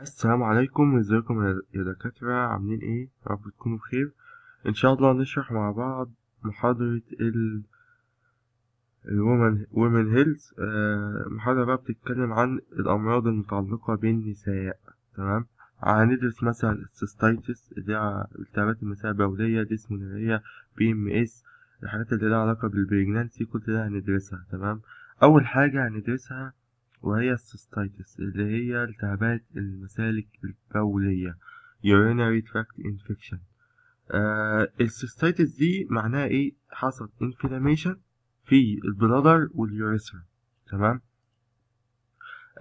السلام عليكم ازيكم يا دكاترة عاملين ايه رب تكونوا بخير ان شاء الله نشرح مع بعض محاضرة ال الومن وومن هيلث محاضرة بقى بتتكلم عن الأمراض المتعلقة بالنساء تمام هندرس مثلا السيستيتس اللي هي التهابات النساء البولية ديسمونريا بي ام اس الحاجات اللي لها علاقة بالبريجنانسي كل ده هندرسها تمام أول حاجة هندرسها وهي السيستيتس اللي هي التهابات المسالك البولية urinary tract infection آه السيستيتس دي معناها ايه حصل inflammation في البلادر واليوريثرا تمام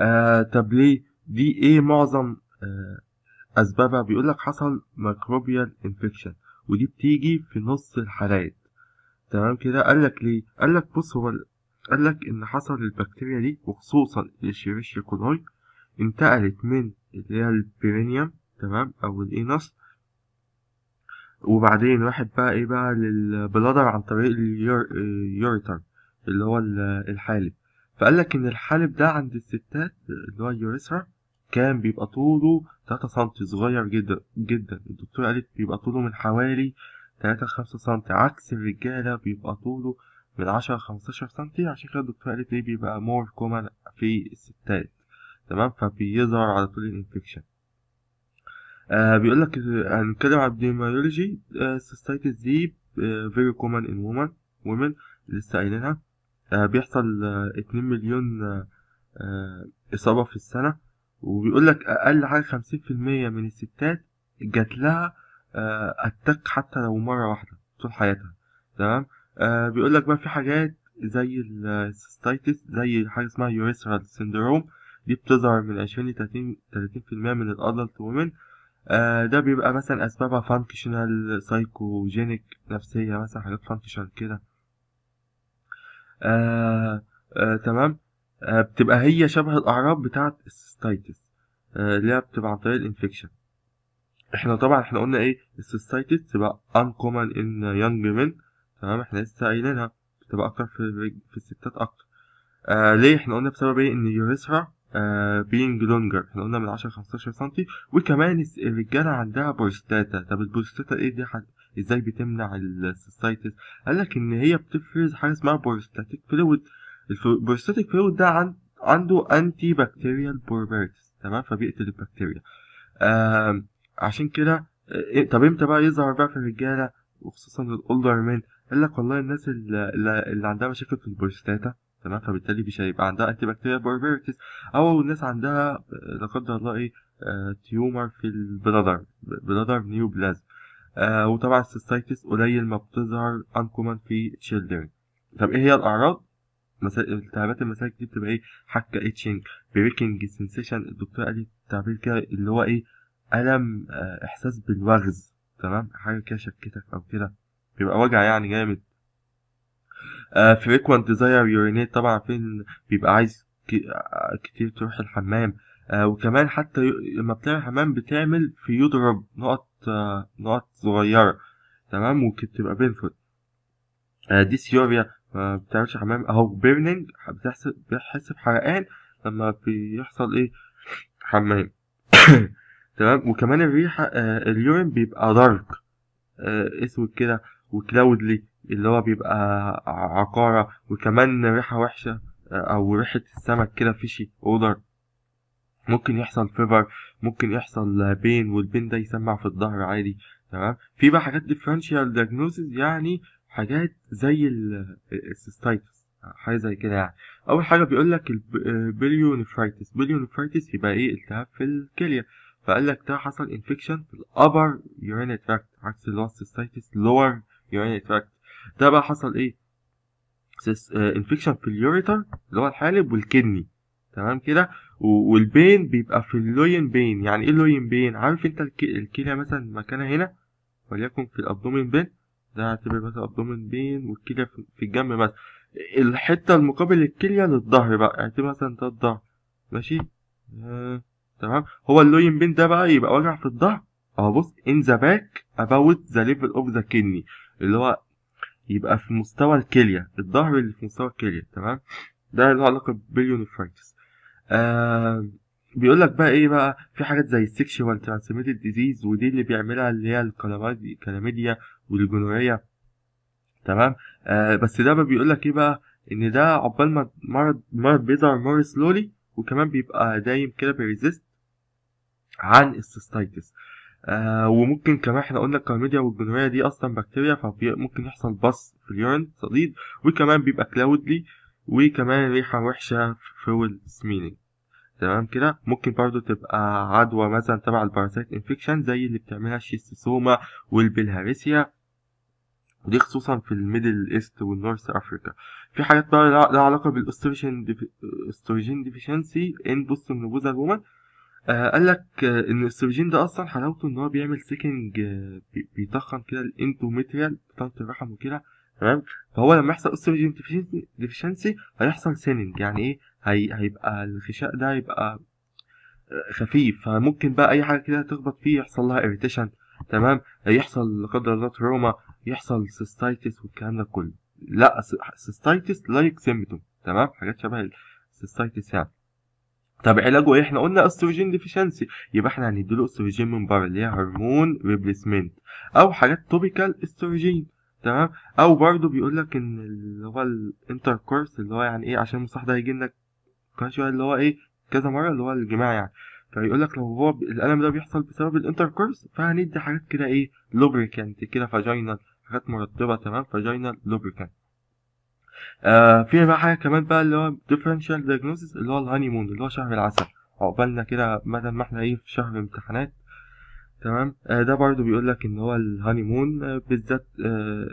آه طب ليه دي ايه معظم آه اسبابها بيقولك حصل ميكروبيال infection ودي بتيجي في نص الحالات تمام كده قالك ليه قالك بص هو قال لك إن حصل البكتيريا دي وخصوصا الشيريشيا كولاي انتقلت من اللي هي البرينيوم تمام أو الإنس وبعدين راحت بقى إيه بقى للبلادر عن طريق اليوريتر اللي هو الحالب فقالك إن الحالب ده عند الستات اللي هو اليوريثرا كان بيبقى طوله تلاتة سنتي صغير جدا جدا الدكتور قالت بيبقى طوله من حوالي تلاتة لخمسة سنتي عكس الرجالة بيبقى طوله من عشرة لخمستاشر سنتي عشان كده الدكتور قالت ليه بيبقى مور كومن في الستات تمام فبيظهر على طول الانفكشن آه بيقول لك هنتكلم عن الديمايولوجي السيستيتس دي فيري كومن ان وومن وومن لسه قايلينها آه بيحصل آه، اتنين مليون آه،, آه اصابه في السنه وبيقول لك اقل حاجه خمسين في المية من الستات جات لها اتاك آه، حتى لو مره واحده طول حياتها تمام آه بيقول لك بقى في حاجات زي السيستايتس زي حاجة اسمها يوريثرال سيندروم دي بتظهر من عشرين لتلاتين تلاتين في المية من الأدلت وومن آه ده بيبقى مثلا أسبابها فانكشنال سايكوجينيك نفسية مثلا حاجات فانكشنال كده آه آه تمام آه بتبقى هي شبه الأعراض بتاعة السيستايتس آه اللي هي بتبقى عن طريق الانفكشن احنا طبعا احنا قلنا ايه السيستايتس تبقى uncommon in young men تمام احنا لسه قايلينها بتبقى اكتر في, في الستات اكتر آه ليه احنا قلنا بسبب ايه ان يوريثرا آه بينج لونجر احنا قلنا من 10 ل 15 سم وكمان الرجاله عندها بروستاتا طب البروستاتا ايه دي حد... ازاي بتمنع السيستايتس قال لك ان هي بتفرز حاجه اسمها بروستاتيك فلويد البروستاتيك فلويد ده عن... عنده انتي بكتيريال بروبرتيز تمام فبيقتل البكتيريا آه عشان كده آه، إيه، طب امتى بقى يظهر بقى في الرجاله وخصوصا الاولدر مان قال لك والله الناس اللي, اللي عندها مشاكل في البروستاتا تمام فبالتالي مش هيبقى عندها انتي بكتيريا بوربيرتس او الناس عندها آه، لا قدر الله ايه تيومر آه، في البلادر بلادر نيو بلاز آه وطبعا السيستايتس قليل ما بتظهر انكومن في تشيلدرن طب ايه هي الاعراض التهابات المسالك دي بتبقى ايه حكه اتشنج بريكنج سنسيشن الدكتور قال لي تعبير كده اللي هو ايه الم آه احساس بالوغز تمام حاجه كده شكتك او كده بيبقى وجع يعني جامد فريكوانت ديزاير يورينيت طبعا فين بيبقى عايز آه، كتير تروح الحمام آه وكمان حتى لما بتعمل حمام بتعمل في يضرب نقط آه نقط صغيرة تمام ممكن تبقى بينفول آه دي سيوريا ما بتعملش حمام أو بيرنينج بتحسب بتحس بحرقان لما بيحصل إيه حمام تمام وكمان الريحة آه، اليورين بيبقى دارك آه، أسود كده وكلاودلي اللي هو بيبقى عقارة وكمان ريحة وحشة آه، أو ريحة السمك كده فيشي أودر ممكن يحصل فيفر ممكن يحصل بين والبين ده يسمع في الظهر عادي تمام في بقى حاجات ديفرنشال دياجنوسيس يعني حاجات زي السيستايتس آه، حاجه زي كده يعني اول حاجه بيقول لك البليونفرايتس آه، بليونفرايتس يبقى ايه التهاب في الكليه فقال لك ده حصل انفكشن في الابر يورينال تراكت عكس اللي هو السيستايتس لور urinary tract ده بقى حصل ايه انفكشن في اليوريتر اللي هو الحالب والكدني تمام كده والبين بيبقى في اللوين بين يعني ايه اللوين بين عارف انت الكليه مثلا مكانها هنا وليكن في الابدومين بين ده هعتبر مثلا ابدومين بين والكليه في الجنب مثلا الحته المقابل للكليه للظهر بقى اعتبر مثلا ده الظهر ماشي آه. تمام هو اللوين بين ده بقى يبقى وجع في الظهر اه بص ان ذا باك اباوت ذا ليفل اوف ذا كدني اللي هو يبقى في مستوى الكلية الظهر اللي في مستوى الكلية تمام ده له علاقة باليونيفرايتس آه بيقول لك بقى ايه بقى في حاجات زي السكشوال ترانسميتد ديزيز ودي اللي بيعملها اللي هي الكلاميديا والجنورية تمام آه بس ده بقى بيقول لك ايه بقى ان ده عقبال ما المرض مرض بيظهر مور سلولي وكمان بيبقى دايم كده بيريزيست عن السيستايتس آه وممكن كمان احنا قلنا الكلاميديا والجنوريا دي اصلا بكتيريا فممكن يحصل بص في اليورين صديد وكمان بيبقى كلاودلي وكمان ريحة وحشة في السمينينج تمام كده ممكن برضو تبقى عدوى مثلا تبع الباراسايت انفكشن زي اللي بتعملها الشيستوسوما والبلهارسيا ودي خصوصا في الميدل ايست والنورث افريكا في حاجات بقى لها علاقه بالاستروجين ديفيشنسي ان بوست منوبوزا الومن آه قال لك آه، ان الاستروجين ده اصلا حلاوته ان هو بيعمل سيكنج آه، بيضخم كده الانتوميتريال بتاعة الرحم وكده تمام فهو لما يحصل استروجين ديفيشنسي هيحصل سيننج يعني ايه هي هيبقى الغشاء ده هيبقى آه، خفيف فممكن بقى اي حاجه كده تخبط فيه يحصل لها اريتيشن تمام يحصل لا قدر الله تروما يحصل سيستايتس والكلام ده كله لا سيستايتس لايك سيمتوم تمام حاجات شبه السيستايتس يعني طب علاجه ايه احنا قلنا استروجين ديفيشنسي يبقى احنا هنديله استروجين من بره اللي هي هرمون ريبليسمنت او حاجات توبيكال استروجين تمام او برضه بيقول لك ان اللي هو الانتركورس اللي هو يعني ايه عشان المصاح ده هيجي لك كل شويه اللي هو ايه كذا مره اللي هو الجماع يعني فيقول لك لو هو الالم ده بيحصل بسبب الانتركورس فهندي حاجات كده ايه لوبريكانت كده فاجينال حاجات مرطبه تمام فاجينال لوبريكانت آه، في بقى حاجه كمان بقى اللي هو ديفرنشال دايجنوستس اللي هو الهاني مون اللي هو شهر العسل عقبالنا كده بدل ما احنا ايه في شهر امتحانات تمام آه ده برضو بيقول لك ان هو الهاني آه، مون بالذات آه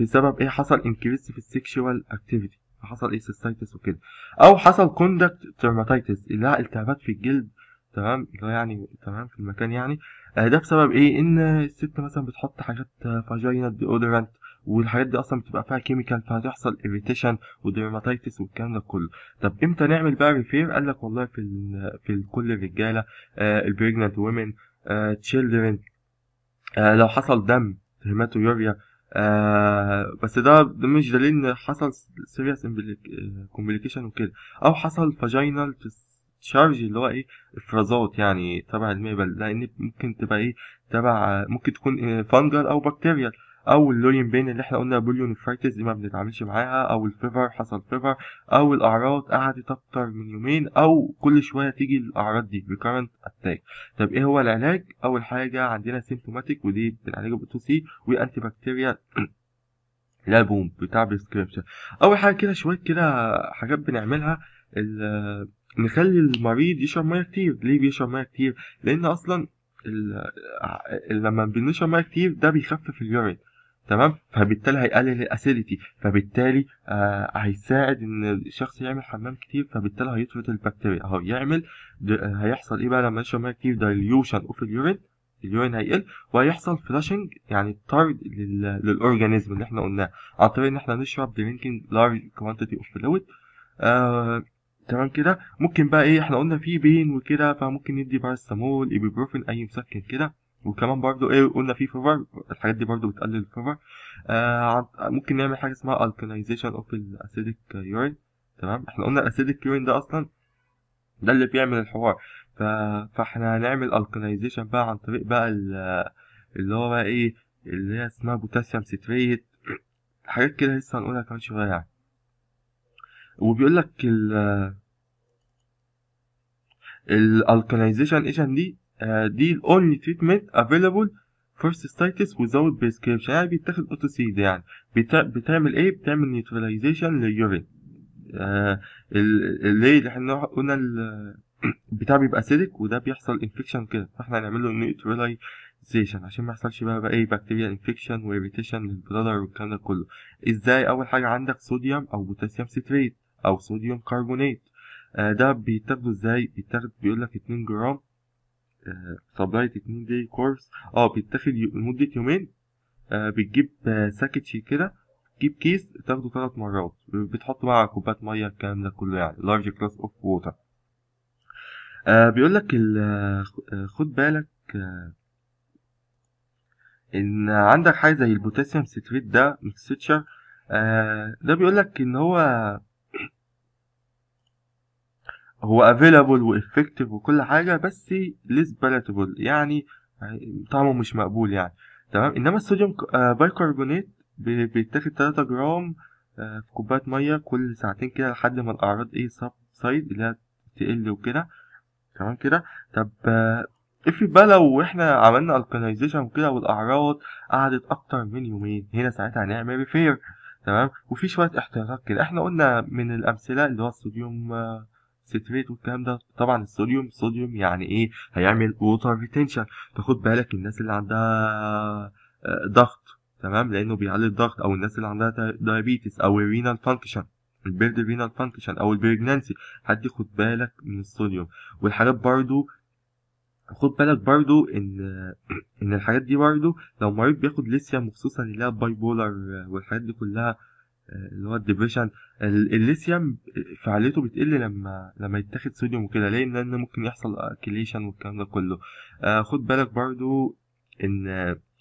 بسبب ايه حصل انكريس في السكشوال اكتيفيتي حصل ايه سيستايتس وكده او حصل كوندكت ترماتايتس اللي هي التهابات في الجلد تمام اللي هو يعني تمام في المكان يعني آه، ده بسبب ايه ان الست مثلا بتحط حاجات فاجينال ديودرنت والحاجات دي اصلا بتبقى فيها كيميكال فهتحصل اريتيشن وديرماتيتس والكلام ده كله طب امتى نعمل بقى ريفير قال لك والله في في كل الرجاله آه البريجننت وومن آه تشيلدرن آه لو حصل دم هيماتوريا آه بس ده, مش دليل ان حصل سيريس كومبليكيشن وكده او حصل فاجينال تشارج اللي هو ايه افرازات يعني تبع الميبل لان ممكن تبقى ايه تبع ممكن تكون فانجل آه، او بكتيريال او اللورين بين اللي احنا قلنا فرايتس دي ما بنتعاملش معاها او الفيفر حصل فيفر او الاعراض قعدت اكتر من يومين او كل شويه تيجي الاعراض دي ريكارنت اتاك طب ايه هو العلاج اول حاجه عندنا سيمتوماتيك ودي بنعالجها ب 2 سي وانتي بكتيريا بوم بتاع بريسكريبشن اول حاجه كده شويه كده حاجات بنعملها نخلي المريض يشرب ميه كتير ليه بيشرب ميه كتير لان اصلا ال... لما بنشرب ميه كتير ده بيخفف اليورين تمام فبالتالي هيقلل الاسيديتي فبالتالي آه هيساعد ان الشخص يعمل حمام كتير فبالتالي هيطرد البكتيريا اهو يعمل هيحصل ايه بقى لما يشرب ميه كتير دايليوشن اوف اليورين اليورين هيقل وهيحصل فلاشنج يعني طرد للاورجانيزم اللي احنا قلناه عن طريق ان احنا نشرب درينكينج لارج كوانتيتي اوف فلويد تمام كده ممكن بقى ايه احنا قلنا في بين وكده فممكن ندي باراسيتامول ايبيبروفين اي مسكن كده وكمان برضو ايه قلنا في فيفر الحاجات دي برضو بتقلل الفيفر آه ممكن نعمل حاجه اسمها الكلايزيشن اوف الاسيديك يورين تمام احنا قلنا الاسيديك يورين ده اصلا ده اللي بيعمل الحوار ف... فاحنا هنعمل الكلايزيشن بقى عن طريق بقى اللي هو بقى ايه اللي هي اسمها بوتاسيوم سيتريت حاجات كده لسه هنقولها كمان شويه يعني وبيقول لك ال الالكنايزيشن ايجنت دي دي الاونلي تريتمنت افيلابل for cystitis without prescription يعني بيتاخد اوتوسيد يعني بتا... بتعمل ايه بتعمل نيوتراليزيشن لليورين آه اللي احنا قلنا البتاع بيبقى اسيدك وده بيحصل انفكشن كده فاحنا هنعمل له نيوتراليزيشن عشان ما يحصلش بقى, بقى ايه بكتيريا انفكشن irritation للبلدر والكلام ده كله ازاي اول حاجه عندك صوديوم او بوتاسيوم سيتريت او صوديوم كربونات آه ده بيتاخده ازاي بيتاخد بيقول لك 2 جرام سبلاي آه، تكنيك داي كورس اه بيتاخد لمدة يومين آه بتجيب آه، ساكت كده تجيب كيس تاخده ثلاث مرات بتحط بقى كوباية مية الكلام ده كله يعني لارج كلاس اوف ووتر بيقولك بيقول لك آه، خد بالك آه ان عندك حاجه زي البوتاسيوم سيتريت ده ميكستشر آه ده بيقول لك ان هو هو افيلابل وافكتيف وكل حاجه بس ليس بالاتبل يعني طعمه مش مقبول يعني تمام انما الصوديوم آه، بايكربونات بيتاخد 3 جرام آه، في كوبايه ميه كل ساعتين كده لحد ما الاعراض ايه سب سايد اللي هي تقل وكده تمام كده طب اف آه، بقى لو احنا عملنا الكنايزيشن كده والاعراض قعدت اكتر من يومين هنا ساعتها هنعمل ريفير تمام وفي شويه احتياطات كده احنا قلنا من الامثله اللي هو الصوديوم آه ستريت والكلام ده طبعا الصوديوم الصوديوم يعني ايه هيعمل ووتر ريتنشن فخد بالك الناس اللي عندها آه، ضغط تمام لانه بيعلي الضغط او الناس اللي عندها دايابيتس او الرينال فانكشن البيرد رينال فانكشن او البريجنانسي حد خد بالك من الصوديوم والحاجات برضو خد بالك برضو ان ان الحاجات دي برضو لو مريض بياخد ليثيوم وخصوصا اللي هي باي آه، بولر والحاجات دي كلها اللي هو الديبريشن الليثيوم فعاليته بتقل لما لما يتاخد صوديوم وكده ليه لان ممكن يحصل اكليشن والكلام ده كله آه خد بالك برضو ان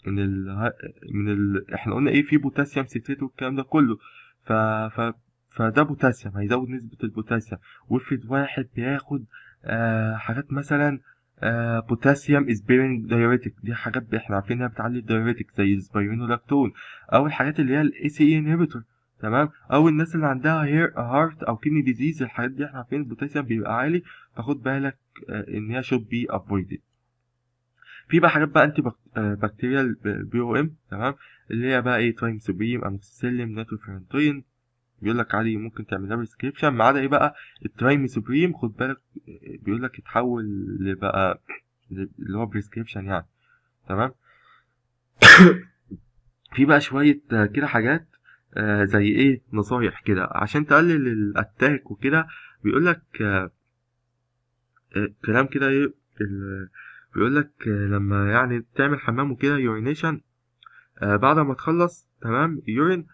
ان ال... من ال... احنا قلنا ايه في بوتاسيوم سيتريت والكلام ده كله ف... ف... فده بوتاسيوم هيزود نسبة البوتاسيوم وافرض واحد بياخد آه حاجات مثلا آه بوتاسيوم اسبيرين دايوريتك دي حاجات احنا عارفين انها بتعلي الدايوريتك زي السبيرينولاكتون او الحاجات اللي هي الاي سي انهبيتور تمام او الناس اللي عندها هير هارت او كني ديزيز الحاجات دي احنا عارفين البوتاسيوم بيبقى عالي فخد بالك آه، ان هي شوب بي افويدد في بقى حاجات بقى انتي بكتيريال بي او ام تمام اللي هي بقى ايه تايم سوبريم اموكسيسيلين ناتروفيرنتين بيقول لك عادي ممكن تعملها بريسكريبشن ما عدا ايه بقى الترايم سوبريم خد بالك آه، بيقول لك يتحول لبقى اللي هو بريسكريبشن يعني تمام في بقى شويه آه، كده حاجات آه، زي ايه نصايح كده عشان تقلل الاتاك وكده بيقول لك آه، آه، كلام كده ايه بيقول لك لما يعني تعمل حمام وكده يورينيشن بعد ما تخلص تمام يورين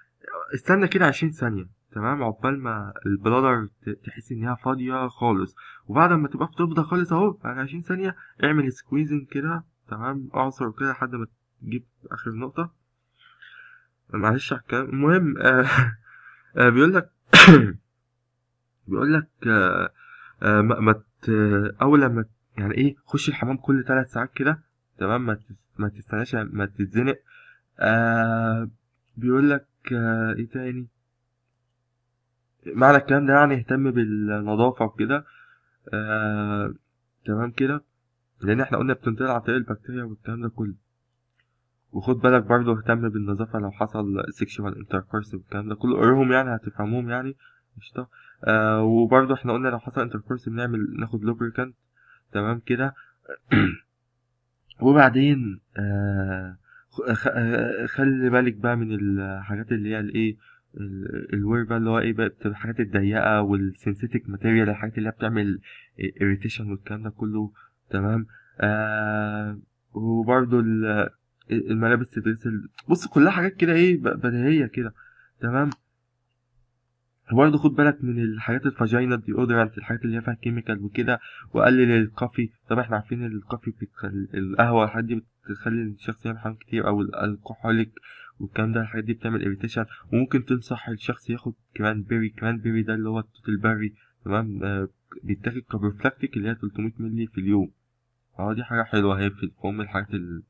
استنى كده عشرين ثانية تمام عقبال ما البلادر تحس انها فاضية خالص وبعد ما تبقى بتفضى خالص اهو بعد عشرين ثانية اعمل سكويزنج كده تمام اعصر كده لحد ما تجيب اخر نقطة معلش على الكلام المهم آه آه بيقول لك بيقول لك آه آه ما اولى ما يعني ايه خش الحمام كل ثلاث ساعات كده تمام ما ما تستناش ما تتزنق آه بيقول لك آه ايه تاني معنى الكلام ده يعني اهتم بالنظافة وكده آه تمام كده لان احنا قلنا بتنتقل عن طريق البكتيريا والكلام ده كله وخد بالك برضه اهتم بالنظافة لو حصل سيكشوال انتركورس والكلام ده كله قراهم يعني هتفهموهم يعني قشطة آه وبرضه احنا قلنا لو حصل انتركورس بنعمل ناخد لوبريكانت تمام كده وبعدين آه،, آه،, آه خلي بالك بقى من الحاجات اللي هي الايه الوير بقى اللي هو ايه بقى الحاجات الضيقه والسنسيتك ماتيريال الحاجات اللي هي بتعمل اريتيشن والكلام ده كله تمام آه ال الملابس تتغسل بص كلها حاجات كده ايه بديهيه كده تمام وبرضه خد بالك من الحاجات الفاجينا الديودرانت الحاجات اللي فيها كيميكال وكده وقلل الكافي طبعا احنا عارفين الكافي القهوه الحاجات دي بتخلي الشخص يعمل حاجات كتير او الكحوليك والكلام ده الحاجات دي بتعمل اريتيشن وممكن تنصح الشخص ياخد كمان بيري كمان بيري ده اللي هو التوت البري تمام آه، بيتاخد كبروفلاكتيك اللي هي 300 مللي في اليوم اه دي حاجه حلوه هي في الحاجات اللي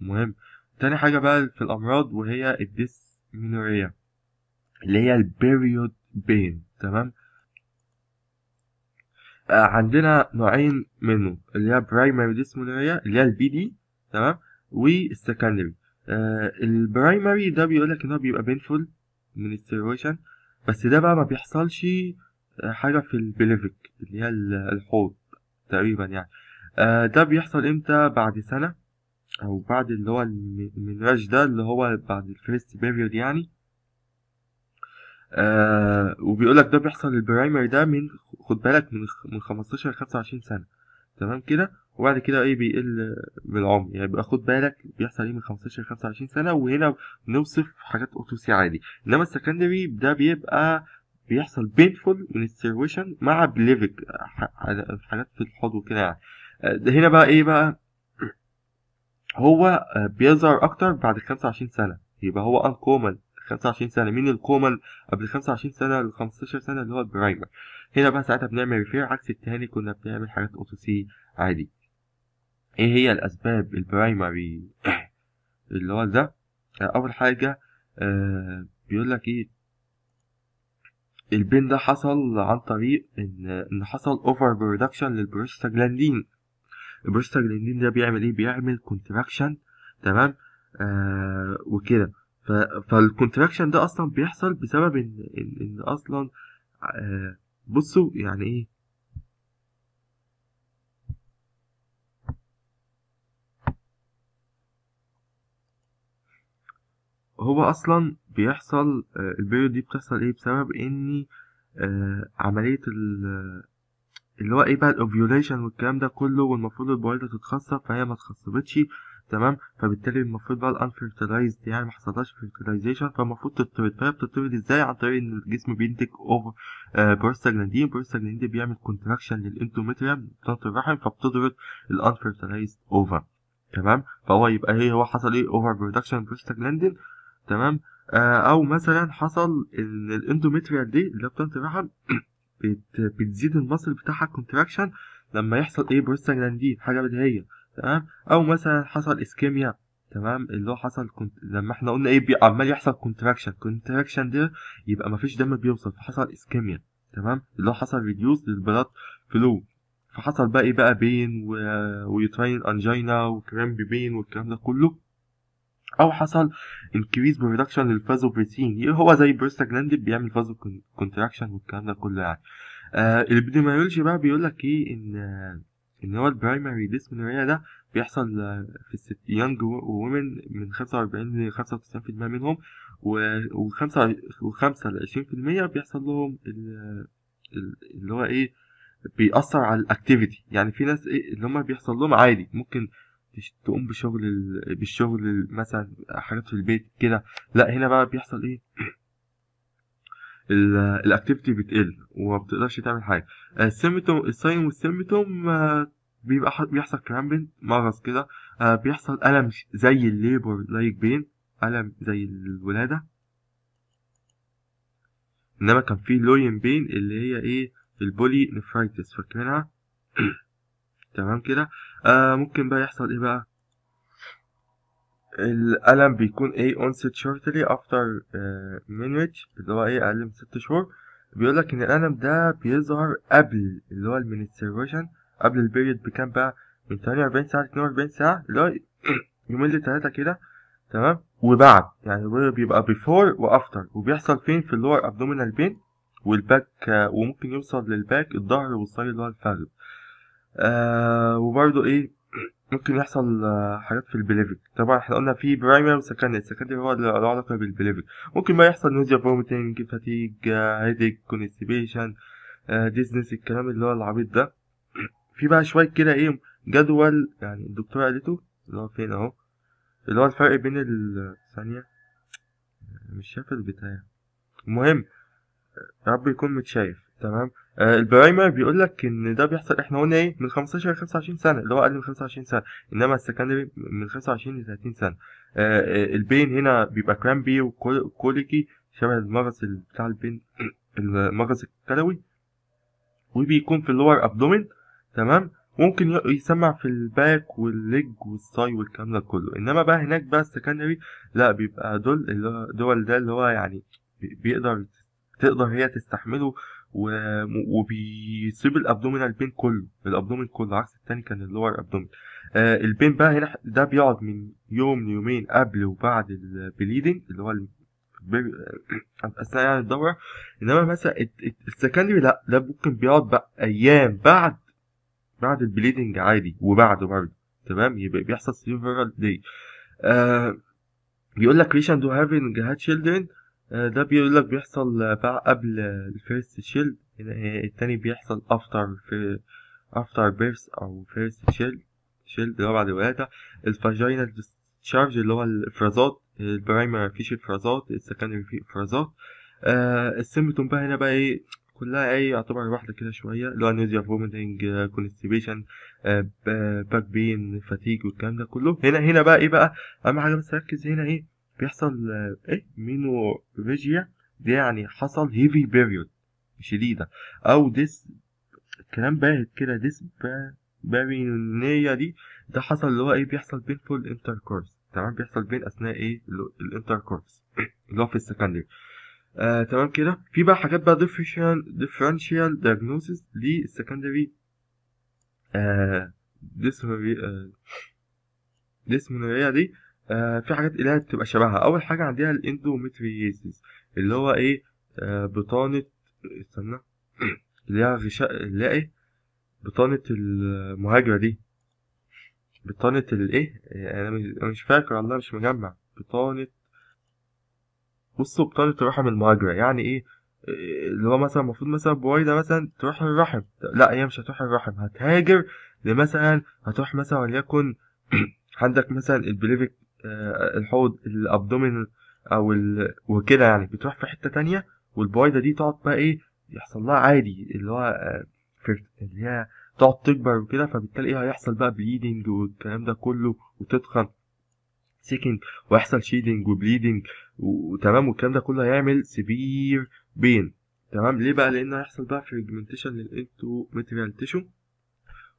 مهم تاني حاجة بقى في الأمراض وهي الديسمينوريا اللي هي البيريود بين تمام آه، عندنا نوعين منه اللي هي برايمري ديسمونوريا اللي هي البي دي تمام والسكندري آه البرايمري ده بيقولك ان هو بيبقى بينفول السيرويشن بس ده بقى ما بيحصلش آه، حاجه في البليفيك اللي هي الحوض تقريبا يعني آه، ده بيحصل امتى بعد سنه او بعد اللي هو المينراج ده اللي هو بعد الفيرست بيريود يعني آه وبيقول لك ده بيحصل البرايمري ده من خد بالك من من 15 ل 25 سنه تمام كده وبعد كده ايه بيقل بالعمر يعني بيبقى خد بالك بيحصل ايه من 15 ل 25 سنه وهنا بنوصف حاجات اوتوسي عادي انما السكندري ده بيبقى بيحصل بينفول من السيرويشن مع بليفك حاجات في الحوض وكده يعني آه، هنا بقى ايه بقى هو آه، بيظهر اكتر بعد 25 سنه يبقى هو ان 25 سنه مين الكومل قبل 25 سنه ل 15 سنه اللي هو البرايمر هنا بقى ساعتها بنعمل ريفير عكس التاني كنا بنعمل حاجات اوتو سي عادي ايه هي الاسباب البرايمري اللي هو ده آه، اول حاجه آه بيقول لك ايه البين ده حصل عن طريق ان ان حصل اوفر برودكشن للبروستاجلاندين البروستاجلاندين ده بيعمل ايه بيعمل كونتراكشن تمام آه وكده فالكونتراكشن ده اصلا بيحصل بسبب ان ان, إن اصلا آه بصوا يعني ايه هو اصلا بيحصل آه البيريود دي بتحصل ايه بسبب ان آه عمليه اللي هو ايه بقى الاوفيوليشن والكلام ده كله والمفروض البويضه تتخصب فهي ما اتخصبتش تمام فبالتالي المفروض بقى الانفرتلايزد يعني ما حصلتش فيرتلايزيشن فالمفروض تطرد فهي بتطرد ازاي عن طريق ان الجسم بينتج اوفر بروستاجلاندين بروستاجلاندين ده بيعمل كونتراكشن للاندوميتريم بتاعة الرحم فبتضرب الانفرتلايزد اوفر تمام فهو يبقى ايه هو حصل ايه اوفر برودكشن بروستاجلاندين تمام آه، او مثلا حصل ان الاندوميتريال دي اللي بتاعة الرحم بت... بتزيد المصل بتاعها كونتراكشن لما يحصل ايه بروستاجلاندين حاجه بديهيه تمام او مثلا حصل اسكيميا تمام اللي هو حصل كنت لما احنا قلنا ايه بي... عمال يحصل كونتراكشن كونتراكشن ده يبقى مفيش دم بيوصل فحصل اسكيميا تمام اللي هو حصل ريديوس للبلاد فلو فحصل بقى ايه بقى بين و... ويوتراين انجينا وكرامب بين والكلام ده كله او حصل increase production للفازوبريتين هو زي البروستاجلاندين بيعمل فازو كونتراكشن والكلام ده كله يعني آه الابديميولوجي بقى بيقول لك ايه ان ان هو البرايمري ديسمنوريا ده بيحصل آه، في الست يانج وومن من 45 ل 95% منهم و5 و5 ل 20% بيحصل لهم اللي هو ايه بيأثر على الاكتيفيتي يعني في ناس إيه اللي هم بيحصل لهم عادي ممكن تقوم بشغل ال... بالشغل مثلا حاجات في البيت كده لا هنا بقى بيحصل ايه الاكتيفيتي بتقل وما بتقدرش تعمل حاجه السيمتوم الساين والسيمتوم بيبقى بيحصل كرامبين مغص كده آه، بيحصل الم زي الليبر لايك بين الم زي الولاده انما كان في لوين بين اللي هي ايه البولي نفرايتس فاكرينها تمام كده آه ممكن بقى يحصل ايه بقى الألم بيكون ايه onset shortly after uh, آه، minute اللي هو ايه أقل من ست شهور بيقولك إن الألم ده بيظهر قبل اللي هو المنسترويشن قبل البيريد بكام بقى من تمانية وأربعين ساعة لاتنين وأربعين ساعة اللي هو يومين لتلاتة كده تمام وبعد يعني بيبقى بيفور وأفتر وبيحصل فين في اللور أبدومينال بين والباك وممكن يوصل للباك الظهر والصيد اللي هو الفخذ آه وبرضو ايه ممكن يحصل آه، حاجات في البليفك طبعا احنا قلنا في برايمر وسكندري السكندري هو اللي له علاقه بالبليفك ممكن بقى يحصل نوزيا فوميتنج فاتيج آه، هيديك كونستيبيشن آه، ديزنس الكلام اللي هو العبيط ده في بقى شويه كده ايه جدول يعني الدكتوره قالته اللي هو فين اهو اللي هو الفرق بين الثانيه مش شايف البتاع المهم رب يكون متشايف تمام آه، البرايمر بيقول لك ان ده بيحصل احنا قلنا ايه من 15 ل 25 سنه اللي هو اقل من 25 سنه انما السكندري من 25 ل 30 سنه آه، آه، البين هنا بيبقى كرامبي وكوليكي شبه المغص بتاع البين المغص الكلوي وبيكون في اللور ابدومين تمام ممكن يسمع في الباك والليج والساي والكلام ده كله انما بقى هناك بقى السكندري لا بيبقى دول اللي دول ده اللي هو يعني بيقدر تقدر هي تستحمله وبيسيب الابدومينال بين كله الابدومين كله عكس التاني كان اللور ابدومين آه البين بقى هنا ده بيقعد من يوم ليومين قبل وبعد البليدنج اللي هو آه، اثناء يعني الدوره انما مثلا السكندري لا ده ممكن بيقعد بقى ايام بعد بعد البليدنج عادي وبعده برضه تمام يبقى بيحصل سيفرال دي آه بيقول لك ريشن دو هافينج هات شيلدرن آه، ده بيقول لك بيحصل قبل الفيرست شيل التاني بيحصل افتر في افتر بيرس او فيرست شيل شيل اللي هو بعد الولادة الفاجينا ديسشارج اللي هو الافرازات البرايمر مفيش افرازات السكندري فيه افرازات آه السيمبتوم بقى هنا بقى ايه كلها ايه يعتبر واحدة كده شوية اللي هو نيوزيا فوميتنج كونستيبيشن باك بين فاتيج والكلام ده كله هنا هنا بقى ايه بقى اهم حاجة بس ركز هنا ايه بيحصل آه، ايه فيجيا دي يعني حصل هيفي بيريود شديدة أو ديس كلام باهت كده ديس بارينية دي ده حصل اللي هو ايه بيحصل بين فول انتركورس تمام بيحصل بين أثناء ايه الانتركورس اللي هو في السكندري آه، تمام كده في بقى حاجات بقى ديفرنشال ديفرنشال دايجنوسيس للسكندري آه ديسمونوريا آه، دي آه في حاجات هي بتبقى شبهها أول حاجة عندنا الإندومتريزيس اللي هو إيه آه بطانة استنى اللي هي غشاء إيه بطانة المهاجرة دي بطانة الإيه آه، أنا مش فاكر والله مش مجمع بطانة بصوا بطانة رحم المهاجرة يعني إيه آه، اللي هو مثلا المفروض مثلا بويضة مثلا تروح الرحم لا هي مش هتروح الرحم هتهاجر لمثلا هتروح مثلا وليكن عندك مثلا البليفك آه، الحوض الابدومينال او ال... وكده يعني بتروح في حته تانية والبويضه دي تقعد بقى ايه يحصل لها عادي اللي هو آه، اللي هي تقعد تكبر وكده فبالتالي ايه هيحصل بقى بليدنج والكلام ده كله وتدخل سيكنج ويحصل شيدنج وبليدنج وتمام والكلام ده كله هيعمل سبير بين تمام ليه بقى لان هيحصل بقى فيجمنتيشن للانتو ماتيريال تيشو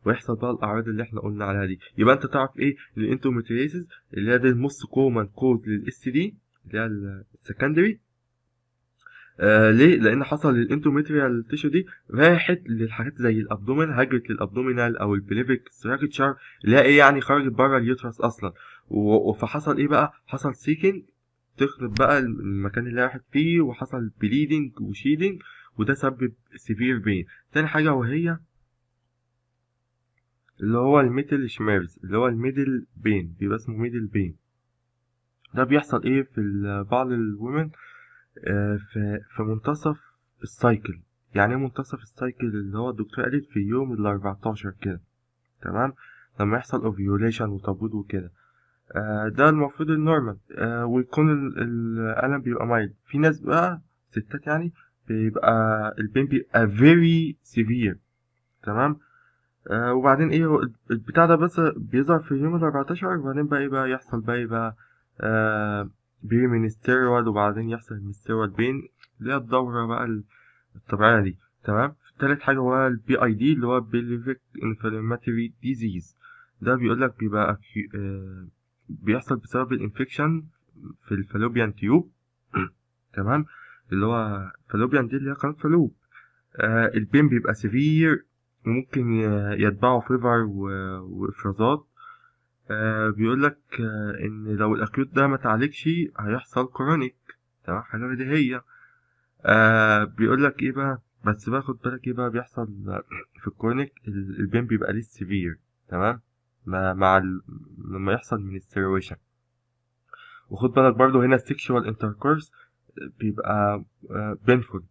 ويحصل بقى الاعراض اللي احنا قلنا عليها دي يبقى انت تعرف ايه الانتوميتريزز اللي هي دي الموست كومن كوز للاس دي اللي هي السكندري آه ليه لان حصل للانتوميتريال تيشو دي راحت للحاجات زي الابدومين هاجرت للابدومينال او البليفيك ستراكشر اللي هي ايه يعني خرجت بره اليوترس اصلا فحصل ايه بقى حصل سيكن تخرب بقى المكان اللي راحت فيه وحصل بليدنج وشيدنج وده سبب سيفير بين تاني حاجه وهي اللي هو الميدل شمارز اللي هو الميدل بين بيبقى اسمه ميدل بين ده بيحصل ايه في بعض الومن آه، في, في منتصف السايكل يعني ايه منتصف السايكل اللي هو الدكتور قالت في يوم الاربعتاشر كده تمام لما يحصل اوفيوليشن وتبويض وكده آه ده المفروض النورمال آه ويكون الألم بيبقى مايل في ناس بقى ستات يعني بيبقى البين بيبقى فيري سيفير تمام آه، وبعدين ايه البتاع ده بس بيظهر في اليوم الأربعتاشر وبعدين بقى ايه بقى يحصل بقى ايه بقى آه الستيرويد وبعدين يحصل الستيرويد بين اللي هي الدورة بقى الطبيعية دي تمام تالت حاجة هو البي اي دي اللي هو بيليفيك انفلاماتوري ديزيز ده بيقولك بيبقى آه بيحصل بسبب الانفكشن في الفالوبيان تيوب تمام اللي هو فالوبيان دي اللي هي قناة فالوب آه البين بيبقى سيفير ممكن يتبعوا فيفر وإفرازات آه، بيقولك آه، إن لو الأكيوت ده متعالجش هيحصل كرونيك تمام حاجة بديهية آه، بيقولك إيه بقى بس بقى خد بالك إيه بقى بيحصل في الكرونيك البين بيبقى ليه سيفير تمام مع لما يحصل من السيرويشن وخد بالك برضو هنا السيكشوال انتركورس بيبقى بينفول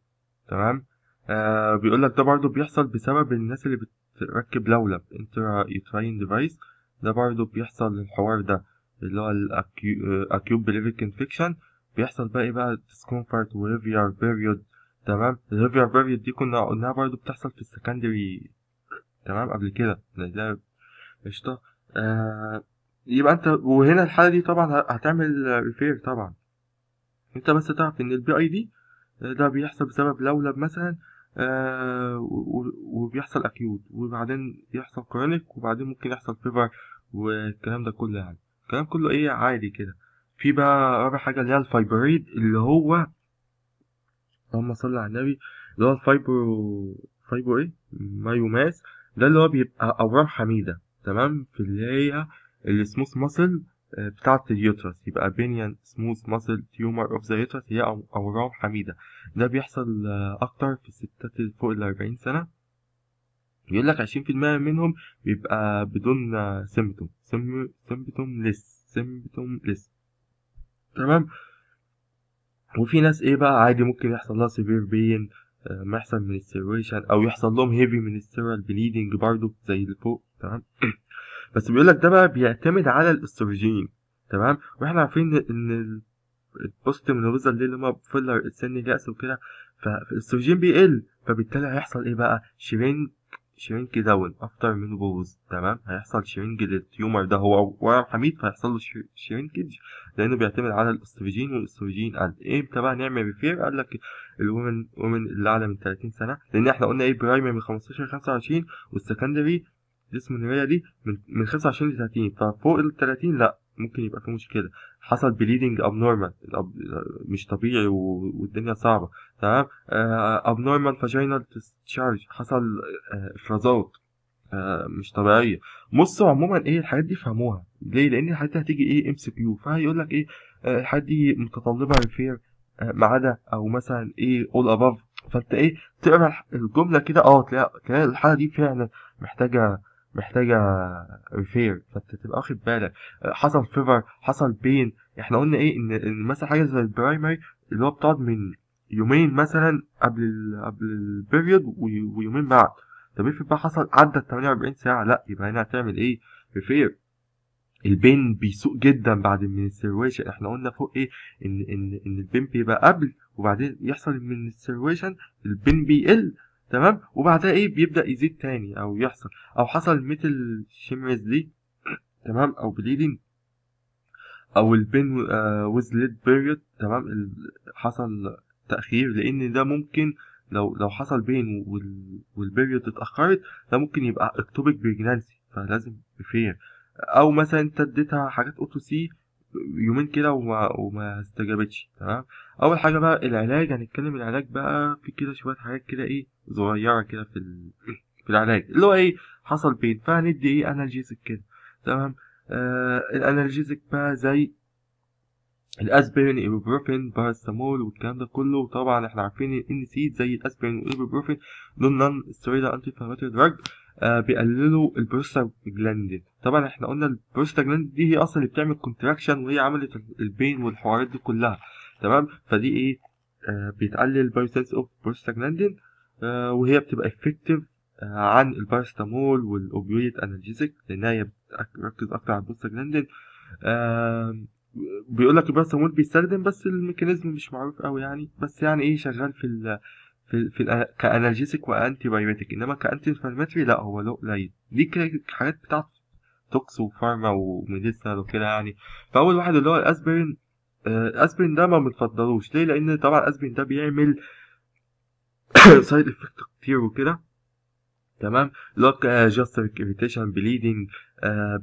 تمام آه بيقول لك ده برضه بيحصل بسبب الناس اللي بتركب لولب انترا يوتراين ديفايس ده برضه بيحصل الحوار ده اللي هو الاكيوب بليفيك انفكشن بيحصل بقى ايه بقى ديسكونفورت وريفير بيريود تمام الريفير بيريود دي كنا قلناها برضه بتحصل في السكندري تمام قبل كده ده قشطة آه يبقى انت وهنا الحالة دي طبعا هتعمل ريفير طبعا انت بس تعرف ان البي اي دي ده بيحصل بسبب لولب مثلا آه، وبيحصل اكيوت وبعدين يحصل كرونيك وبعدين ممكن يحصل فيفر والكلام ده كله يعني الكلام كله ايه عادي كده في بقى رابع حاجه اللي هي الفايبريد اللي هو اللهم صل على النبي اللي هو الفايبرو فايبر ايه مايوماس ده اللي هو بيبقى اورام حميده تمام في اللي هي السموث ماسل آه، بتاعة اليوترس يبقى بينيان سموث ماسل تيومر اوف ذا يوترس هي أورام حميدة ده بيحصل آه، أكتر في الستات اللي فوق الأربعين سنة يقول لك عشرين في المية منهم بيبقى بدون سيمبتوم سيمبتوم ليس سيمبتوم ليس تمام وفي ناس ايه بقى عادي ممكن يحصل لها سيفير بين آه، ما يحصل من السيرويشن او يحصل لهم هيفي من السيرال بليدنج برضو زي اللي فوق تمام بس بيقول لك ده بقى بيعتمد على الاستروجين تمام واحنا عارفين ان البوست منوزة اللي هما فيلر السن اليأس وكده فالاستروجين بيقل فبالتالي هيحصل ايه بقى شيرين شيرينج داون افتر من بوز تمام هيحصل شيرينج للتيومر ده هو ورم حميد فيحصل له شيرينج لانه بيعتمد على الاستروجين والاستروجين قل امتى إيه بقى نعمل ريفير قال لك الومن ومن اللي اعلى من 30 سنه لان احنا قلنا ايه برايمري 15 ل 25 والسكندري اسم الهواية دي من من خمسة وعشرين لتلاتين ففوق التلاتين لأ ممكن يبقى في مشكلة حصل بليدنج ابنورمال مش طبيعي والدنيا صعبة تمام ابنورمال فاجينال تشارج حصل آه، افرازات آه، مش طبيعية بصوا عموما ايه الحاجات دي فهموها ليه لان الحاجات دي هتيجي ايه ام سي كيو فهيقول لك ايه آه، الحاجات دي متطلبة ريفير ما عدا او مثلا ايه اول اباف فانت ايه تقرا الجملة كده اه تلاقي الحالة دي فعلا محتاجة محتاجه ريفير فانت تبقى واخد بالك آه، حصل فيفر حصل بين احنا قلنا ايه ان, مثلا حاجه زي البرايمري اللي هو بتقعد من يومين مثلا قبل ال قبل البيريود ويومين بعد طب افرض بقى حصل عدى 48 ساعه لا يبقى هنا هتعمل ايه ريفير البين بيسوق جدا بعد المنسترويشن احنا قلنا فوق ايه ان ان ان البين بيبقى قبل وبعدين يحصل المنسترويشن البين بيقل تمام وبعدها ايه بيبدا يزيد تاني او يحصل او حصل مثل شيمز لي تمام او بليدين او البين ويز ليد بيريود تمام حصل تاخير لان ده ممكن لو لو حصل بين والبيريود اتاخرت ده ممكن يبقى اكتوبيك بريجنانسي فلازم بفير او مثلا انت اديتها حاجات اوتو سي يومين كده وما, وما استجابتش تمام اول حاجه بقى العلاج هنتكلم العلاج بقى في كده شويه حاجات كده ايه صغيره كده في ال... في العلاج اللي هو ايه حصل بين فهندي ايه انالجيزك كده تمام آه الانالجيزك بقى زي الاسبرين ايبوبروفين باراسيتامول والكلام ده كله وطبعا احنا عارفين ان سي زي الاسبرين والايبوبروفين دول نون ستيرويد انتي انفلاماتوري دراج آه بيقللوا البروستاجلاندين طبعا احنا قلنا البروستاجلاندين دي هي اصلا اللي بتعمل كونتراكشن وهي عملت البين والحوارات دي كلها تمام فدي ايه آه بيتقلل بايوسنس اوف بروستاجلاندين آه، وهي بتبقى افكتيف آه، عن البارستامول والاوبيويد انالجيزك لانها هي بتركز اكتر على البروستاجلاندين بيقول لك البارستامول بيستخدم بس الميكانيزم مش معروف قوي يعني بس يعني ايه شغال في الـ في في كانالجيزك وانتي بايوتيك انما كانتي انفلاماتري لا هو له قليل دي حاجات بتاعت توكس وفارما وميديسنال وكده يعني فاول واحد اللي هو الاسبرين آه، الاسبرين ده ما بنفضلوش ليه لان طبعا الاسبرين ده بيعمل آه سايد افكت كتير وكده تمام لوك هو جاستريك اريتيشن بليدنج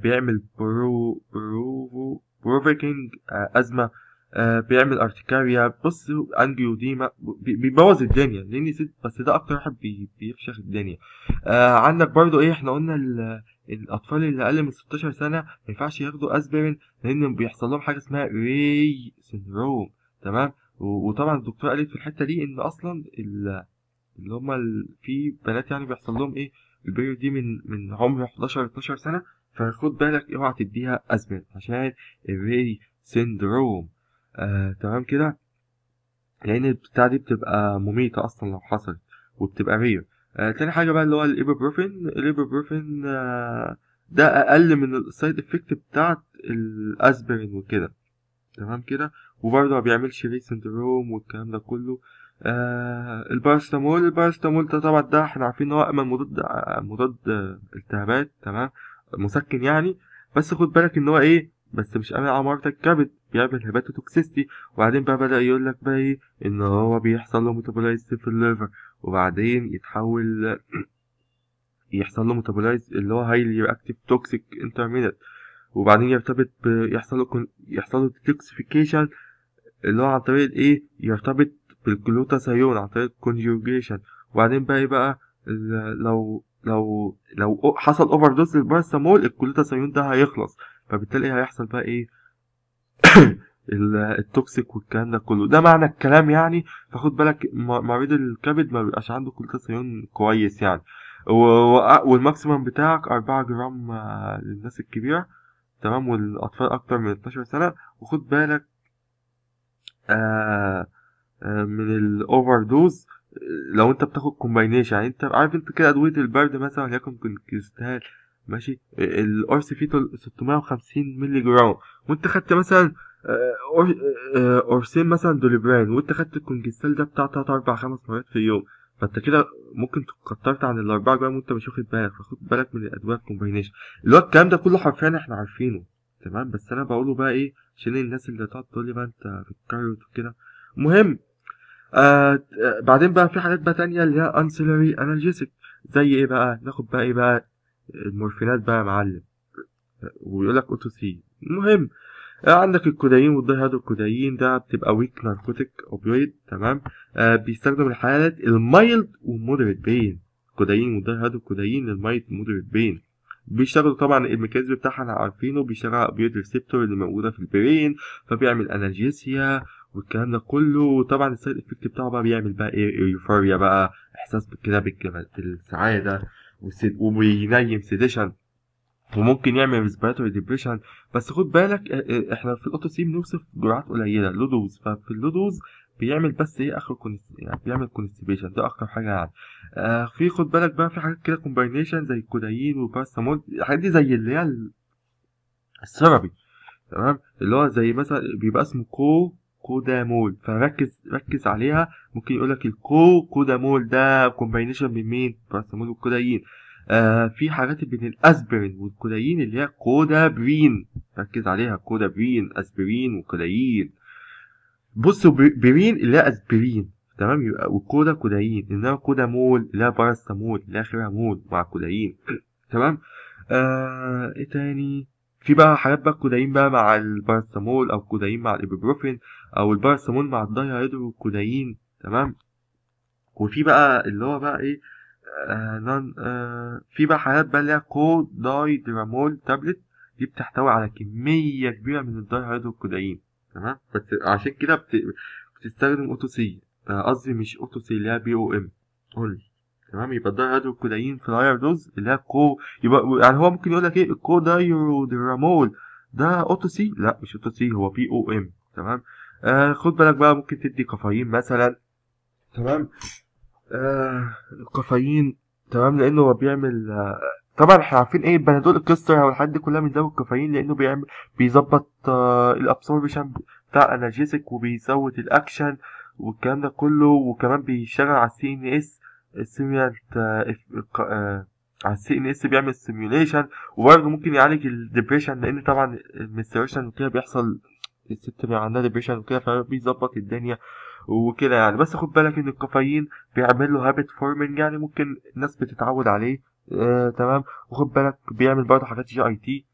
بيعمل برو برو بروفيكينج آه، ازمه آه، بيعمل ارتكاريا بص انجيوديما بيبوظ الدنيا لان بس ده اكتر واحد بيفشخ الدنيا آه، عندك برضو ايه احنا قلنا الاطفال اللي اقل من 16 سنه ما ينفعش ياخدوا اسبرين لان بيحصل لهم حاجه اسمها ري سندروم تمام وطبعا الدكتور قالت في الحته دي ان اصلا اللي هما ال... في بنات يعني بيحصل لهم ايه البيريود دي من من عمر 11 12 سنه فخد بالك اوعى تديها اسبرين عشان الري سيندروم آه تمام كده لان البتاع دي بتبقى مميته اصلا لو حصلت وبتبقى رير آه تاني حاجه بقى اللي هو الايبوبروفين الايبوبروفين آه ده اقل من السايد افكت بتاعت الاسبرين وكده تمام كده وبرضه ما بيعملش ري سيندروم والكلام ده كله آه الباراستامول الباراستامول ده طبعا ده احنا عارفين ان هو امن مضاد آه، مضاد آه، التهابات تمام مسكن يعني بس خد بالك ان هو ايه بس مش امن على الكبد بيعمل هيباتوتوكسيستي وبعدين بقى بدا يقول لك بقى ايه ان هو بيحصل له ميتابولايز في الليفر وبعدين يتحول يحصل له ميتابولايز اللي هو هايلي رياكتيف توكسيك انترمينت وبعدين يرتبط يحصل له يحصل له ديتوكسيفيكيشن اللي هو عن طريق الايه يرتبط بالجلوتاثيون عن طريق كونجيوجيشن وبعدين بقى ايه بقى لو لو لو حصل اوفر دوز للباراسيتامول الجلوتاثيون ده هيخلص فبالتالي هيحصل بقى ايه التوكسيك والكلام ده كله ده معنى الكلام يعني فخد بالك مريض الكبد ما بيبقاش عنده كلوتاثيون كويس يعني والماكسيمم بتاعك أربعة جرام آه، للناس الكبيرة تمام والأطفال أكتر من 12 سنة وخد بالك آه آه، من الاوفر دوز آه، لو انت بتاخد كومباينيشن يعني انت عارف انت كده ادويه البرد مثلا وليكن كريستال ماشي الار سي 650 مللي جرام وانت خدت مثلا آه، اورسين مثلا دوليبران وانت خدت الكونجستال ده بتاع 3 4 5 مرات في اليوم فانت كده ممكن كترت عن الاربعه جرام وانت مش واخد بالك فخد بالك من الادويه الكومباينيشن اللي هو الكلام ده كله حرفيا احنا عارفينه تمام بس انا بقوله بقى ايه عشان الناس اللي تقعد تقول لي بقى انت بتكرر وكده مهم آه، آه، بعدين بقى في حاجات بقى تانية اللي هي انسلري انالجيسك زي ايه بقى ناخد بقى ايه بقى المورفينات بقى يا معلم ويقول لك اوتو سي المهم عندك الكودايين هادو الكودايين ده بتبقى ويك ناركوتيك اوبيويد تمام آه بيستخدم الحالات المايلد ومودريت بين كودايين هادو الكودايين المايلد ومودريت بين بيشتغلوا طبعا الميكانيزم بتاعها عارفينه بيشتغل على اوبيويد ريسبتور اللي موجوده في البرين فبيعمل انالجيسيا والكلام ده كله طبعا السايد افكت بتاعه بقى بيعمل بقى ايه يوفوريا بقى احساس كده بالسعاده وبينيم سيديشن وممكن يعمل ريسبيراتوري ديبريشن بس خد بالك احنا في الاوتو سي بنوصف جرعات قليله لو دوز ففي اللو دوز بيعمل بس ايه اخر كونس... يعني بيعمل كونستيبيشن ده اكتر حاجه يعني آه في خد بالك بقى في حاجات كده كومباينيشن زي الكودايين وباستامول الحاجات دي زي اللي هي السيرابي تمام اللي هو زي مثلا بيبقى اسمه كو كودامول فركز ركز عليها ممكن يقول لك الكو كودامول ده كومباينيشن من مين باراسيتامول والكودايين آه في حاجات بين الاسبرين والكودايين اللي هي كودابرين ركز عليها كودابرين اسبرين وكودايين بصوا برين اللي هي اسبرين تمام يبقى والكودا كودايين انما كودامول اللي هي باراسيتامول اللي اخرها مول مع كودايين تمام آه ايه تاني في بقى حاجات بقى الكودايين بقى مع الباراسيتامول او الكودايين مع الايبوبروفين او الباراسيتامول مع الداي هيدروكودايين تمام وفي بقى اللي هو بقى ايه آه نان آه في بقى حاجات بقى اللي هي كودايدرامول تابلت دي بتحتوي على كمية كبيرة من الداي هيدروكودايين تمام بس عشان كده بتستخدم اوتوسي آه، قصدي مش اوتوسي اللي هي بي او ام قولي تمام يبقى ده في فلاير دوز اللي هي الكو يبقى يعني هو ممكن يقول لك ايه الكو دايرودرامول ده اوتو سي لا مش اوتو سي هو بي او ام تمام آه خد بالك بقى ممكن تدي كافيين مثلا تمام آه الكافيين تمام لانه هو بيعمل آه طبعا احنا عارفين ايه البنادول الكستر او الحاجات دي كلها بنزود الكافيين لانه بيعمل بيظبط آه الابسوربشن بتاع انرجيسك وبيزود الاكشن والكلام ده كله وكمان بيشتغل على السي ان اس السيميلر آه، آه، على السي ان اس بيعمل سيميوليشن وبرضه ممكن يعالج الديبريشن لان طبعا المستريشن وكده بيحصل الست بيبقى عندها ديبريشن وكده فبيظبط الدنيا وكده يعني بس خد بالك ان الكافيين بيعمل له هابت فورمنج يعني ممكن الناس بتتعود عليه آه تمام وخد بالك بيعمل برضه حاجات جي اي تي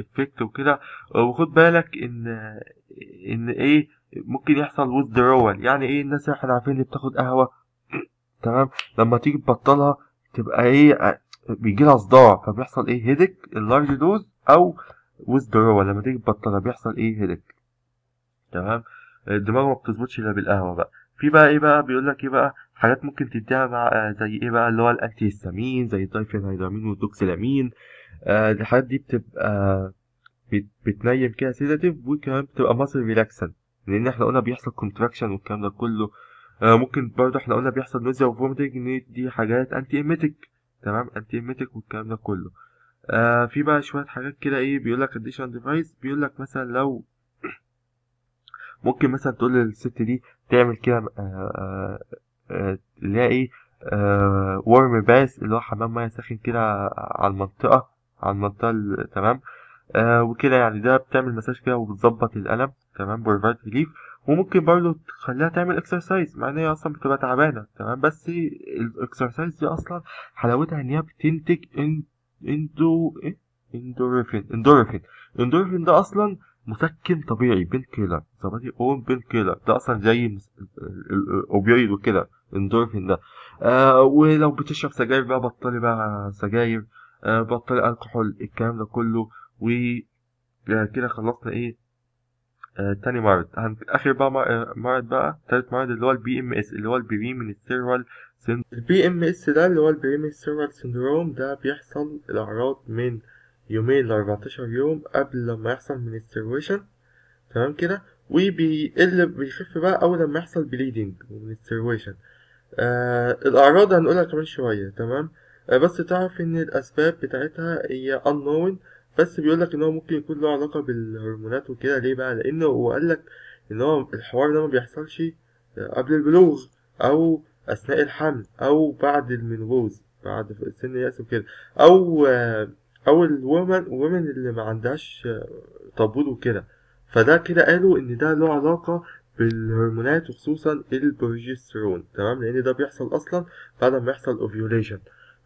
افكت آه وكده وخد بالك ان ان ايه ممكن يحصل ويز يعني ايه الناس احنا عارفين اللي بتاخد قهوه تمام لما تيجي تبطلها تبقى ايه بيجي لها صداع فبيحصل ايه هيدك اللارج دوز او وذ لما تيجي تبطلها بيحصل ايه هيدك تمام الدماغ ما بتظبطش الا بالقهوه بقى في بقى ايه بقى بيقول لك ايه بقى حاجات ممكن تديها مع آه، زي ايه بقى اللي هو الانتي هيستامين زي الدايفينهيدرامين والدوكسيلامين آه الحاجات دي بتبقى بت... بتنيم كده سيداتيف وكمان بتبقى مصر ريلاكسن لان احنا قلنا بيحصل كونتراكشن والكلام ده كله آه، ممكن برضه احنا قلنا بيحصل نوزيا وفومتنج ان دي حاجات انتي ايميتك تمام انتي ايميتك والكلام ده كله آه في بقى شويه حاجات كده ايه بيقول لك اديشن ديفايس بيقول لك مثلا لو ممكن مثلا تقول للست دي تعمل كده آه، آه، اللي هي ايه ورم باس اللي هو حمام ميه ساخن كده على المنطقه على المنطقه تمام آه وكده يعني ده بتعمل مساج كده وبتظبط الالم تمام بروفايد ريليف وممكن برضو تخليها تعمل اكسرسايز مع ان هي اصلا بتبقى تعبانه تمام بس الاكسرسايز دي اصلا حلاوتها ان هي بتنتج اندو اندورفين اندورفين اندورفين ده اصلا مسكن طبيعي بين كيلر سماتي اون بين كيلر ده اصلا زي الاوبيويد وكده اندورفين ده آه ولو بتشرب سجاير بقى بطلي بقى سجاير آه بطلي الكحول الكلام ده كله و آه، كده خلصنا ايه آه، تاني معرض اخر بقى معرض آه، بقى تالت معرض اللي هو البي ام اس اللي هو البري من السيرفال البي ام اس ده اللي هو البري من السيرال سندروم ده بيحصل الأعراض من يومين لأربعتاشر يوم قبل لما يحصل من السيرويشن تمام كده وبيقل بيخف بقى أول لما يحصل بليدنج من السيرويشن آه الأعراض هنقولها كمان شوية تمام آه بس تعرف إن الأسباب بتاعتها هي unknown بس بيقول لك ان هو ممكن يكون له علاقه بالهرمونات وكده ليه بقى لانه هو قال لك ان هو الحوار ده ما بيحصلش قبل البلوغ او اثناء الحمل او بعد المنوبوز بعد سن اليأس وكده او او الومن ومن اللي ما عندهاش طابور وكده فده كده قالوا ان ده له علاقه بالهرمونات وخصوصا البروجسترون تمام لان ده بيحصل اصلا بعد ما يحصل اوفيوليشن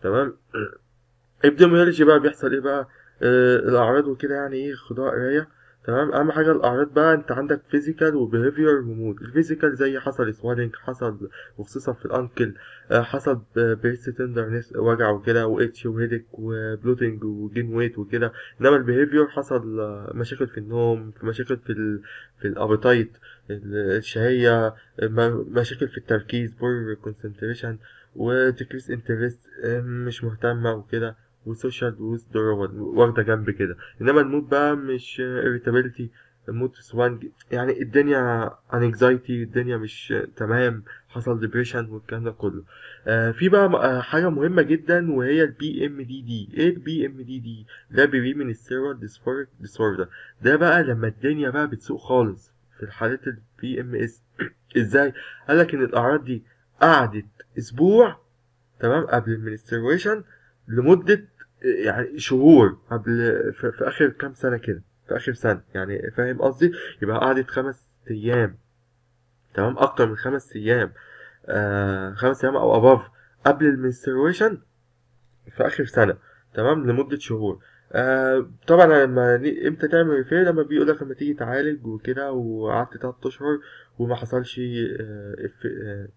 تمام البديميولوجي بقى بيحصل ايه بقى آه، الاعراض وكده يعني ايه خدوها قرايه تمام اهم حاجه الاعراض بقى انت عندك فيزيكال وبيهيفير ومود الفيزيكال زي حصل سوالينج حصل وخصوصا في الانكل آه، حصل بيرس تندرنس وجع وكده واتش وهيدك وبلوتنج وجين ويت وكده انما البيهيفير حصل آه، مشاكل في النوم في مشاكل في ال... في الابيتايت الشهيه مشاكل في التركيز بور كونسنتريشن وديكريس انترست مش مهتمه وكده وسوشيال ويزدرا واخده جنب كده انما المود بقى مش irritability المود سوانج يعني الدنيا انكزايتي الدنيا مش تمام حصل ديبريشن والكلام ده كله آه في بقى آه، حاجه مهمه جدا وهي البي ام دي دي ايه البي ام دي دي ده من السيرال ديسفورك ديسوردر ده بقى لما الدنيا بقى بتسوق خالص في الحالات البي ام اس ازاي قال لك ان الاعراض دي قعدت اسبوع تمام قبل المنستريشن لمده يعني شهور قبل في, اخر كام سنه كده في اخر سنه يعني فاهم قصدي يبقى قعدت خمس ايام تمام اكتر من خمس ايام آه خمس ايام او اباف قبل المنسترويشن في اخر سنه تمام لمده شهور آه طبعا لما امتى تعمل ريفير لما بيقولك لما تيجي تعالج وكده وقعدت تلات اشهر وما حصلش آه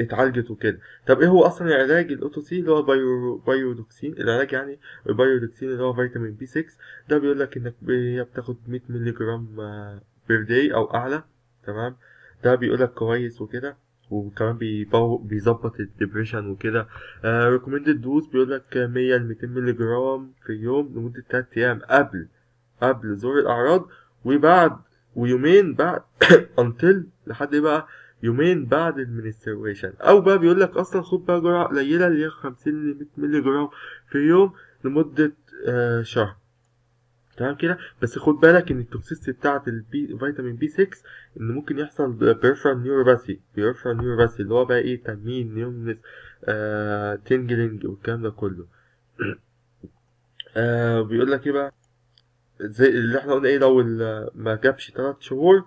اتعالجت وكده طب ايه هو اصلا العلاج الاوتوسي اللي هو بايو بايودوكسين العلاج يعني البايودوكسين اللي هو فيتامين بي 6 ده بيقول لك انك بتاخد 100 مللي جرام بير آه، داي او اعلى تمام ده بيقول لك كويس وكده وكمان بيظبط الدبريشن وكده ريكومندد آه، دوز بيقول لك 100 ل 200 مللي جرام في اليوم لمده 3 ايام قبل قبل ظهور الاعراض وبعد ويومين بعد انتل لحد ايه بقى يومين بعد المنسترويشن او بقى بيقول لك اصلا خد بقى جرعه قليله اللي هي 50 ل 100 مللي جرام في يوم لمده آه شهر تمام كده بس خد بالك ان التوكسيس بتاعه البي فيتامين بي 6 ان ممكن يحصل بيرفرال نيوروباثي بيرفرال نيوروباثي اللي هو بقى ايه تنمين نيومنس آه تنجلينج والكلام ده كله آه بيقول لك ايه بقى زي اللي احنا قلنا ايه لو آه، ما جابش 3 شهور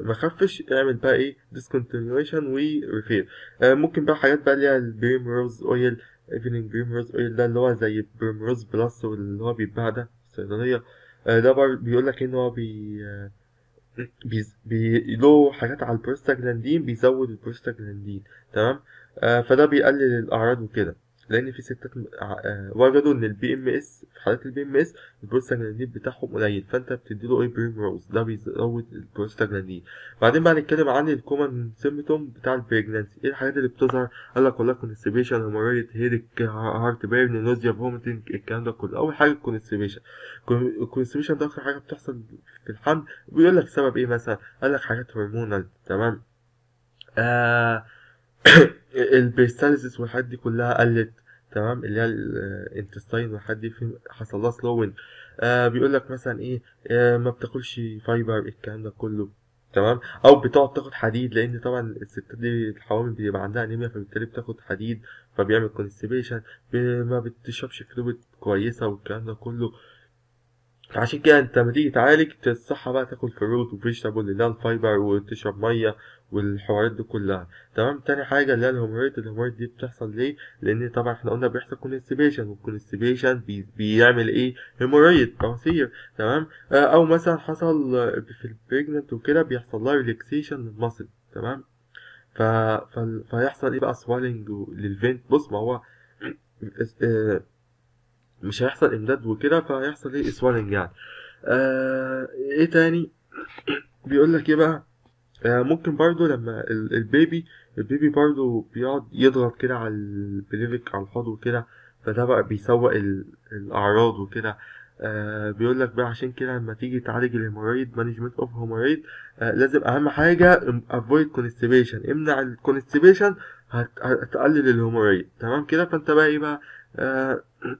ما خفش اعمل بقى ايه ديسكونتينيويشن refill آه، ممكن بقى حاجات بقى اللي هي البريم روز اويل ايفنينج بريم روز اويل ده اللي هو زي بريم روز بلس واللي هو بيتباع ده في الصيدليه آه، ده بيقول لك ان هو بي بي له حاجات على البروستاجلاندين بيزود البروستاجلاندين تمام آه، فده بيقلل الاعراض وكده لأن في ستات آه، وجدوا إن البي إم إس في حالات البي إم إس البروستاجلاندين بتاعهم قليل فأنت بتديله إيه بريمروز ده بيزود البروستاجلاندين بعدين بقى نتكلم عن الكومن سيمتوم بتاع البريجنانسي إيه الحاجات اللي بتظهر قال لك والله كونستبيشن هيموريد هيدك هارت بيرن نوزيا فومتنج الكلام ده كله أول حاجة الكونستبيشن الكونستبيشن ده أكتر حاجة بتحصل في الحمل بيقول لك سبب إيه مثلا قال لك حاجات هرمونال تمام آه البيستاليسيس والحاجات دي كلها قلت تمام اللي هي الانتستاين والحاجات دي حصل لها سلوين آه بيقول لك مثلا ايه آه ما بتاكلش فايبر الكلام ده كله تمام او بتقعد تاخد حديد لان طبعا الستات دي الحوامل بيبقى عندها انيميا فبالتالي بتاخد حديد فبيعمل كونستيبيشن ما بتشربش فلويد كويسه والكلام ده كله عشان كده انت لما تيجي تعالج تصحى بقى تاكل فروت وفيجيتابل اللي هي الفايبر وتشرب ميه والحوارات دي كلها تمام تاني حاجه اللي هي الهموريد الهموريد دي بتحصل ليه لان طبعا احنا قلنا بيحصل كونستبيشن والكونستبيشن بيعمل ايه هيموريد بواسير تمام آه، او مثلا حصل في البريجننت وكده بيحصل لها ريلاكسيشن للمصل تمام ف... فا فيحصل ايه بقى سوالينج للفينت بص ما هو آه، مش هيحصل امداد وكده فهيحصل ايه سوالنج يعني آه ايه تاني بيقول لك ايه بقى آه ممكن برضو لما البيبي البيبي برضو بيقعد يضغط كده على البليفك على الحوض وكده فده بقى بيسوق الاعراض وكده آه بيقول لك بقى عشان كده لما تيجي تعالج الهيموريد مانجمنت اوف هيموريد لازم اهم حاجه افويد كونستيبيشن امنع الكونستيبيشن هتقلل الهيموريد تمام كده فانت بقى ايه بقى آه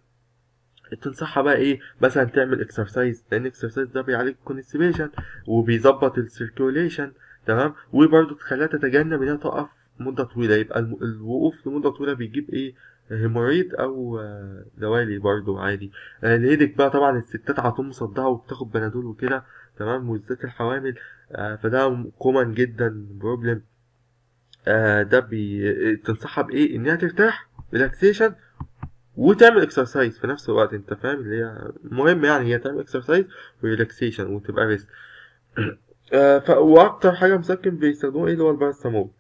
تنصحها بقى ايه مثلا تعمل اكسرسايز لان اكسرسايز ده بيعالج الكونستيبيشن وبيظبط السيركيوليشن تمام وبرده تخليها تتجنب انها تقف مده طويله يبقى الوقوف لمده طويله بيجيب ايه هيموريد او آه، دوالي برضو عادي آه، الهيدك بقى طبعا الستات على طول مصدعه وبتاخد بنادول وكده تمام وبالذات الحوامل آه، فده كومن جدا بروبلم ده بتنصحها تنصحها بايه انها ترتاح ريلاكسيشن وتعمل اكسرسايز في نفس الوقت انت فاهم اللي هي مهم يعني هي تعمل اكسرسايز وريلاكسيشن وتبقى ريست آه واكتر حاجه مسكن بيستخدموها ايه اللي هو الباراسامول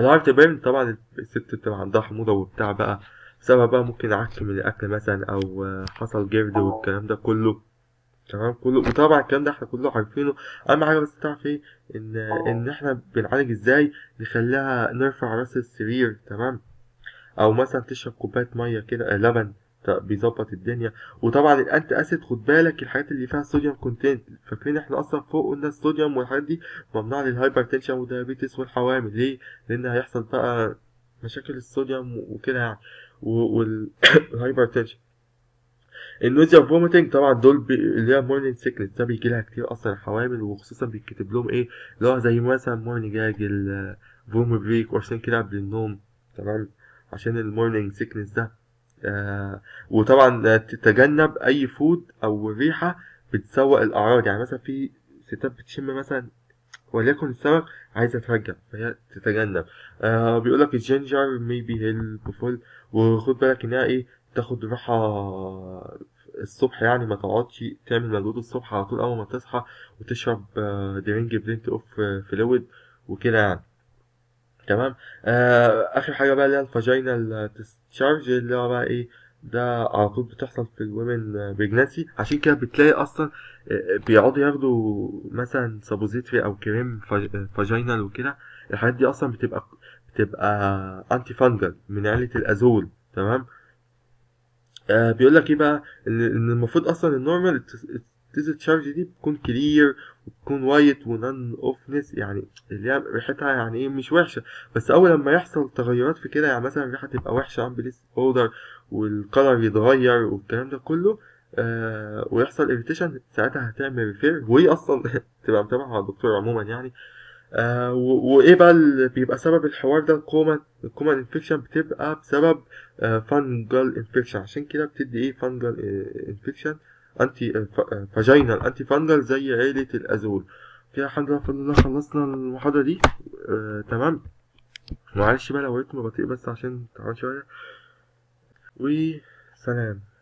الهارت تبان طبعا الست بتبقى عندها حموضه وبتاع بقى سبب بقى ممكن عك من الاكل مثلا او آه، حصل جرد والكلام ده كله تمام كله وطبعا الكلام ده احنا كله عارفينه اهم حاجه بس تعرف ايه ان آه. ان احنا بنعالج ازاي نخليها نرفع راس السرير تمام او مثلا تشرب كوبايه ميه كده آه، لبن بيظبط الدنيا وطبعا الانت اسيد خد بالك الحاجات اللي فيها صوديوم كونتنت فاكرين احنا اصلا فوق قلنا الصوديوم والحاجات دي ممنوع للهايبر تنشن والديابيتس والحوامل ليه لان هيحصل بقى مشاكل الصوديوم وكده يعني والهايبر تنشن النوزيا فوميتنج طبعا دول بي... اللي هي مورنينج سيكنس ده بيجي لها كتير اصلا الحوامل وخصوصا بيتكتب لهم ايه اللي هو زي مثلا مورنينج جاجل فومي بريك وعشان كده قبل النوم تمام عشان المورنينج سيكنس ده آه، وطبعا تتجنب اي فود او ريحه بتسوق الاعراض يعني مثلا في ستات بتشم مثلا وليكن السمك عايزه ترجع فهي تتجنب آه، بيقول بيقولك الجينجر ميبي هيلب فول وخد بالك انها ايه تاخد راحه الصبح يعني ما تقعدش تعمل مجهود الصبح على طول اول ما تصحى وتشرب درينج بلنت اوف فلويد وكده يعني تمام آه اخر حاجه بقى اللي هي الفاجينال تشارج آه، اللي هو بقى ايه ده على طول بتحصل في الومن بريجنسي آه، عشان كده بتلاقي اصلا آه، بيقعدوا ياخدوا مثلا سابوزيتري او كريم فاجينال وكده الحاجات دي اصلا بتبقى بتبقى انتي فانجل من عيله الازول تمام آه بيقول لك ايه بقى ان المفروض اصلا النورمال التيزل تشارج دي بتكون كلير تكون وايت ونان اوفنس يعني اللي هي ريحتها يعني ايه مش وحشه بس اول لما يحصل تغيرات في كده يعني مثلا الريحه تبقى وحشه عن بليس والكلر يتغير والكلام ده كله آه ويحصل اريتيشن ساعتها هتعمل ريفير وهي اصلا تبقى متابعه مع الدكتور عموما يعني آه وايه بقى اللي بيبقى سبب الحوار ده الكوما الكوما انفكشن بتبقى بسبب آه فانجل انفكشن عشان كده بتدي ايه فانجل انفكشن آه، انتي فاجينال انتي فانجل زي عيله الازول كده الحمد لله فضلنا خلصنا المحاضره دي آه تمام معلش بقى لو ما بطيء بس عشان تعبان شويه وسلام